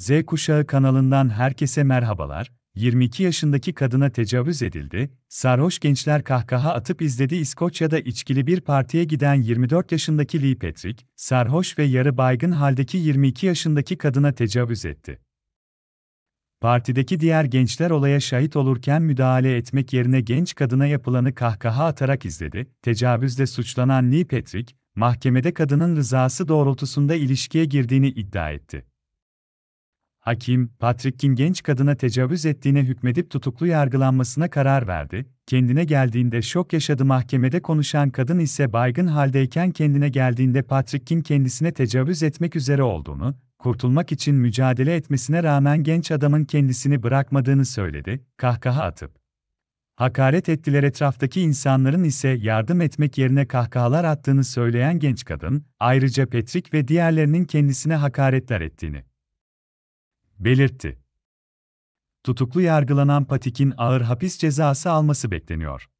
Z Kuşağı kanalından herkese merhabalar. 22 yaşındaki kadına tecavüz edildi. Sarhoş gençler kahkaha atıp izledi İskoçya'da içkili bir partiye giden 24 yaşındaki Lee Patrick, sarhoş ve yarı baygın haldeki 22 yaşındaki kadına tecavüz etti. Partideki diğer gençler olaya şahit olurken müdahale etmek yerine genç kadına yapılanı kahkaha atarak izledi. Tecavüzle suçlanan Lee Patrick, mahkemede kadının rızası doğrultusunda ilişkiye girdiğini iddia etti. Hakim, Patrick'in genç kadına tecavüz ettiğine hükmedip tutuklu yargılanmasına karar verdi. Kendine geldiğinde şok yaşadı mahkemede konuşan kadın ise baygın haldeyken kendine geldiğinde Patrick'in kendisine tecavüz etmek üzere olduğunu, kurtulmak için mücadele etmesine rağmen genç adamın kendisini bırakmadığını söyledi, kahkaha atıp. Hakaret ettiler etraftaki insanların ise yardım etmek yerine kahkahalar attığını söyleyen genç kadın, ayrıca Patrick ve diğerlerinin kendisine hakaretler ettiğini belirtti. Tutuklu yargılanan Patik'in ağır hapis cezası alması bekleniyor.